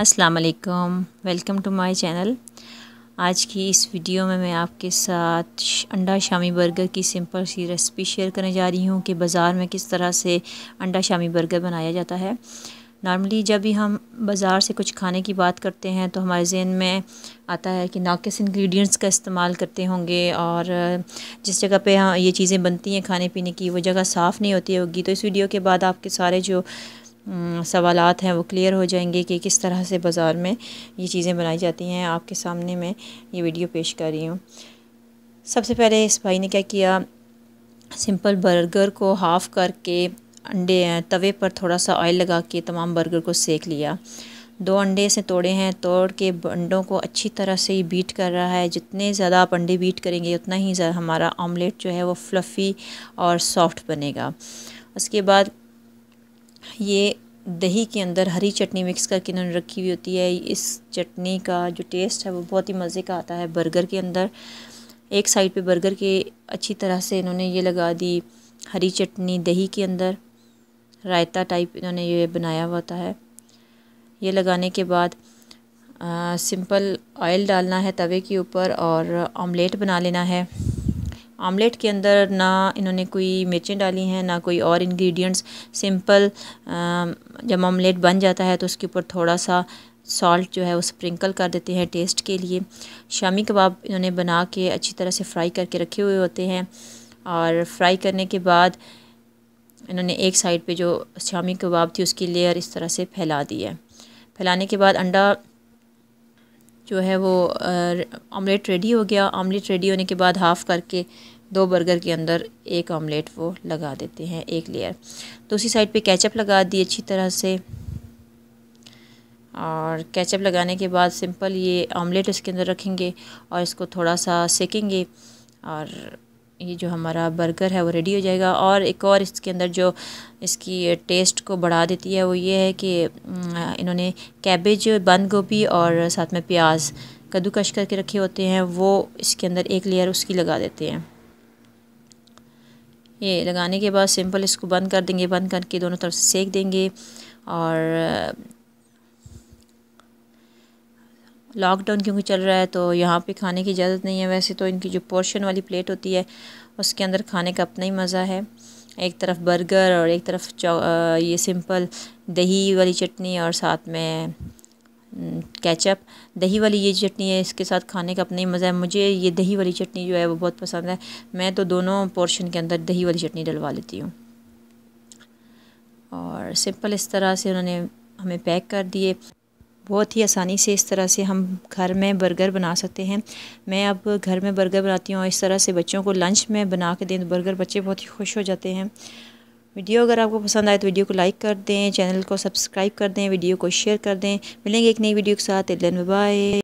अस्सलाम वालेकुम welcome to my channel आज की इस वीडियो में मैं आपके साथ अंडा शामी बर्गर की सिंपल सी रेसिपी शेयर करने जा रही हूँ कि बाज़ार में किस तरह से अंडा शामी बर्गर बनाया जाता है नॉर्मली जब भी हम बाज़ार से कुछ खाने की बात करते हैं तो हमारे जहन में आता है कि नाकस इंग्रेडिएंट्स का इस्तेमाल करते होंगे और जिस जगह पे हाँ ये चीज़ें बनती हैं खाने पीने की वो जगह साफ़ नहीं होती होगी तो इस वीडियो के बाद आपके सारे जो हम्म, सवाल हैं वो क्लियर हो जाएंगे कि किस तरह से बाज़ार में ये चीज़ें बनाई जाती हैं आपके सामने मैं ये वीडियो पेश कर रही हूँ सबसे पहले इस भाई ने क्या किया सिंपल बर्गर को हाफ़ करके अंडे तवे पर थोड़ा सा ऑयल लगा के तमाम बर्गर को सेक लिया दो अंडे से तोड़े हैं तोड़ के अंडों को अच्छी तरह से ही बीट कर रहा है जितने ज़्यादा आप अंडे बीट करेंगे उतना ही हमारा ऑमलेट जो है वो फ्लफ़ी और सॉफ्ट बनेगा उसके बाद ये दही के अंदर हरी चटनी मिक्स करके इन्होंने रखी हुई होती है इस चटनी का जो टेस्ट है वो बहुत ही मज़े का आता है बर्गर के अंदर एक साइड पे बर्गर के अच्छी तरह से इन्होंने ये लगा दी हरी चटनी दही के अंदर रायता टाइप इन्होंने ये बनाया हुआ होता है ये लगाने के बाद आ, सिंपल ऑयल डालना है तवे के ऊपर और ऑमलेट बना लेना है ऑमलेट के अंदर ना इन्होंने कोई मिर्चें डाली हैं ना कोई और इंग्रेडिएंट्स सिंपल जब ऑमलेट बन जाता है तो उसके ऊपर थोड़ा सा सॉल्ट जो है वो स्प्रिंकल कर देते हैं टेस्ट के लिए शामी कबाब इन्होंने बना के अच्छी तरह से फ्राई करके रखे हुए होते हैं और फ्राई करने के बाद इन्होंने एक साइड पे जो शामी कबाब थी उसकी लेयर इस तरह से फैला दी है फैलाने के बाद अंडा जो है वो ऑमलेट रेडी हो गया ऑमलेट रेडी होने के बाद हाफ़ करके दो बर्गर के अंदर एक ऑमलेट वो लगा देते हैं एक लेयर दूसरी तो साइड पे कैचअप लगा दी अच्छी तरह से और कैचअप लगाने के बाद सिंपल ये ऑमलेट इसके अंदर रखेंगे और इसको थोड़ा सा सेकेंगे और ये जो हमारा बर्गर है वो रेडी हो जाएगा और एक और इसके अंदर जो इसकी टेस्ट को बढ़ा देती है वो ये है कि इन्होंने कैबेज बंद गोभी और साथ में प्याज कद्दूकश करके रखे होते हैं वो इसके अंदर एक लेयर उसकी लगा देते हैं ये लगाने के बाद सिंपल इसको बंद कर देंगे बंद करके दोनों तरफ से सेक देंगे और लॉकडाउन क्योंकि चल रहा है तो यहाँ पे खाने की इजाज़त नहीं है वैसे तो इनकी जो पोर्शन वाली प्लेट होती है उसके अंदर खाने का अपना ही मज़ा है एक तरफ बर्गर और एक तरफ ये सिंपल दही वाली चटनी और साथ में कैचअप हम्म, दही वाली ये चटनी है इसके साथ खाने का अपना ही मज़ा है मुझे ये दही वाली चटनी जो है वो बहुत पसंद है मैं तो दोनों पोर्शन के अंदर दही वाली चटनी डलवा लेती हूँ और सिंपल इस तरह से उन्होंने हमें पैक कर दिए बहुत ही आसानी से इस तरह से हम घर में बर्गर बना सकते हैं मैं अब घर में बर्गर बनाती हूँ और इस तरह से बच्चों को लंच में बना के दें तो बर्गर बच्चे बहुत ही खुश हो जाते हैं वीडियो अगर आपको पसंद आए तो वीडियो को लाइक कर दें चैनल को सब्सक्राइब कर दें वीडियो को शेयर कर दें मिलेंगे एक नई वीडियो के साथ बाय